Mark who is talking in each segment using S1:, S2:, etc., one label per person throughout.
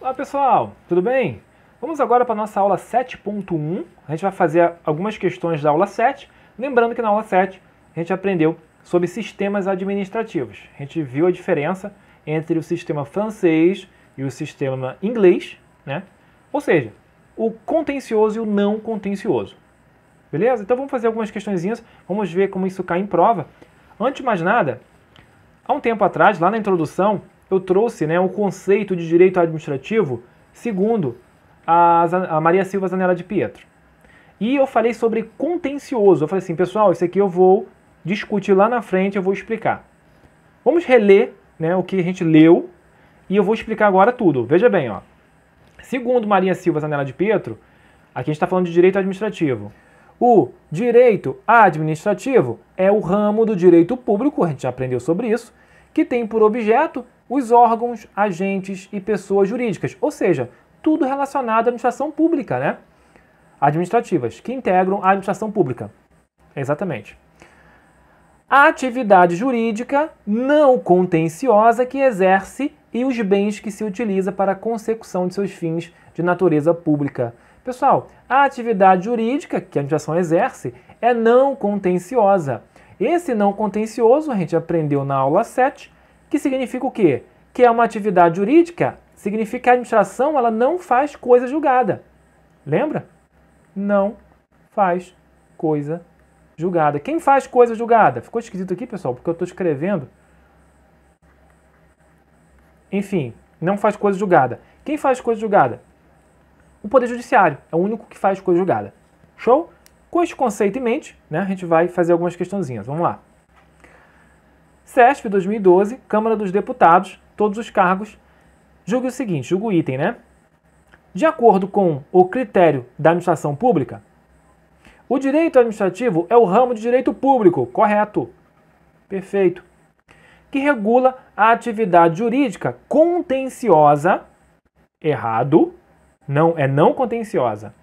S1: Olá pessoal, tudo bem? Vamos agora para a nossa aula 7.1. A gente vai fazer algumas questões da aula 7. Lembrando que na aula 7 a gente aprendeu sobre sistemas administrativos. A gente viu a diferença entre o sistema francês e o sistema inglês, né? Ou seja, o contencioso e o não contencioso. Beleza? Então vamos fazer algumas questõezinhas, vamos ver como isso cai em prova. Antes de mais nada, há um tempo atrás, lá na introdução, eu trouxe né, conceito de direito administrativo segundo a, a Maria Silva Zanella de Pietro. E eu falei sobre contencioso. Eu falei assim, pessoal, isso aqui eu vou discutir lá na frente, eu vou explicar. Vamos reler né, o que a gente leu e eu vou explicar agora tudo. Veja bem, ó. Segundo Maria Silva Zanella de Pietro, aqui a gente está falando de direito administrativo. O direito administrativo é o ramo do direito público, a gente já aprendeu sobre isso, que tem por objeto os órgãos, agentes e pessoas jurídicas, ou seja, tudo relacionado à administração pública, né? Administrativas, que integram a administração pública. Exatamente. A atividade jurídica não contenciosa que exerce e os bens que se utiliza para a consecução de seus fins de natureza pública. Pessoal, a atividade jurídica que a administração exerce é não contenciosa. Esse não contencioso a gente aprendeu na aula 7 que significa o quê? Que é uma atividade jurídica, significa que a administração ela não faz coisa julgada. Lembra? Não faz coisa julgada. Quem faz coisa julgada? Ficou esquisito aqui, pessoal, porque eu estou escrevendo. Enfim, não faz coisa julgada. Quem faz coisa julgada? O Poder Judiciário é o único que faz coisa julgada. Show? Com este conceito em mente, né, a gente vai fazer algumas questãozinhas. Vamos lá. CESP 2012, Câmara dos Deputados, todos os cargos. Julgue o seguinte, julgue o item, né? De acordo com o critério da administração pública, o direito administrativo é o ramo de direito público, correto? Perfeito. Que regula a atividade jurídica contenciosa, errado, não é não contenciosa.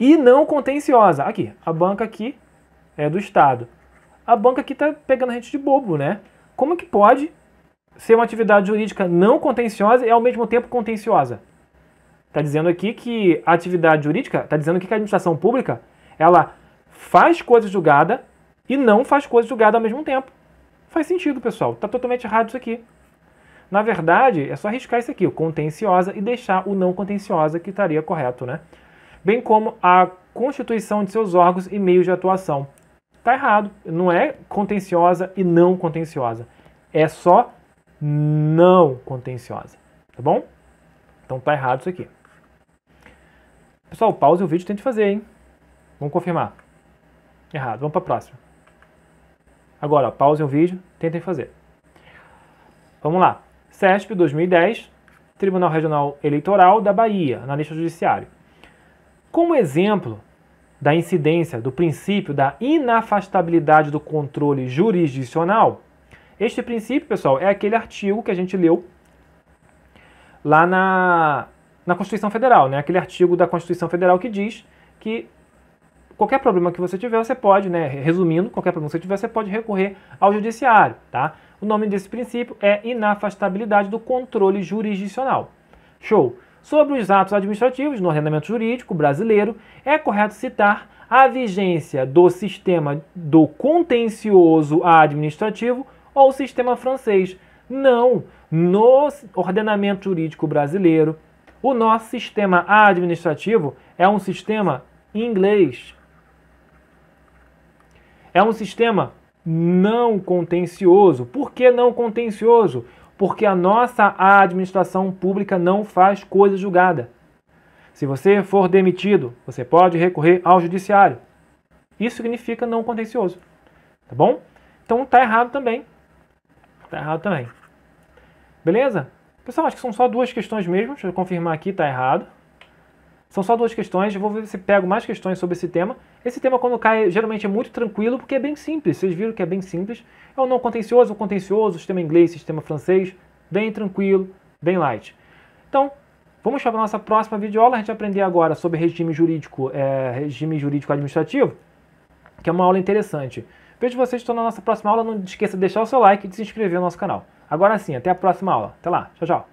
S1: E não contenciosa, aqui, a banca aqui é do Estado a banca aqui está pegando a gente de bobo, né? Como que pode ser uma atividade jurídica não contenciosa e ao mesmo tempo contenciosa? Está dizendo aqui que a atividade jurídica, está dizendo que a administração pública, ela faz coisa julgada e não faz coisa julgada ao mesmo tempo. Faz sentido, pessoal. Está totalmente errado isso aqui. Na verdade, é só arriscar isso aqui, o contenciosa, e deixar o não contenciosa, que estaria correto, né? Bem como a constituição de seus órgãos e meios de atuação. Tá errado. Não é contenciosa e não contenciosa. É só não contenciosa. Tá bom? Então tá errado isso aqui. Pessoal, pause o vídeo e tente fazer, hein? Vamos confirmar. Errado. Vamos para a próxima. Agora, pause o vídeo, tentem fazer. Vamos lá. CESP 2010, Tribunal Regional Eleitoral da Bahia, na lista judiciário. Como exemplo, da incidência do princípio da inafastabilidade do controle jurisdicional, este princípio, pessoal, é aquele artigo que a gente leu lá na, na Constituição Federal, né? Aquele artigo da Constituição Federal que diz que qualquer problema que você tiver, você pode, né, resumindo, qualquer problema que você tiver, você pode recorrer ao judiciário, tá? O nome desse princípio é inafastabilidade do controle jurisdicional. Show. Sobre os atos administrativos no ordenamento jurídico brasileiro, é correto citar a vigência do sistema do contencioso administrativo ou sistema francês. Não, no ordenamento jurídico brasileiro, o nosso sistema administrativo é um sistema inglês. É um sistema não contencioso. Por que não contencioso? porque a nossa administração pública não faz coisa julgada. Se você for demitido, você pode recorrer ao judiciário. Isso significa não contencioso. Tá bom? Então tá errado também. Tá errado também. Beleza? Pessoal, acho que são só duas questões mesmo. Deixa eu confirmar aqui, tá errado. São só duas questões, vou ver se pego mais questões sobre esse tema. Esse tema, quando cai, geralmente é muito tranquilo, porque é bem simples. Vocês viram que é bem simples. É o não contencioso, o contencioso, sistema inglês, sistema francês, bem tranquilo, bem light. Então, vamos para a nossa próxima videoaula. A gente vai aprender agora sobre regime jurídico, é, regime jurídico administrativo, que é uma aula interessante. Vejo vocês na nossa próxima aula. Não esqueça de deixar o seu like e de se inscrever no nosso canal. Agora sim, até a próxima aula. Até lá. Tchau, tchau.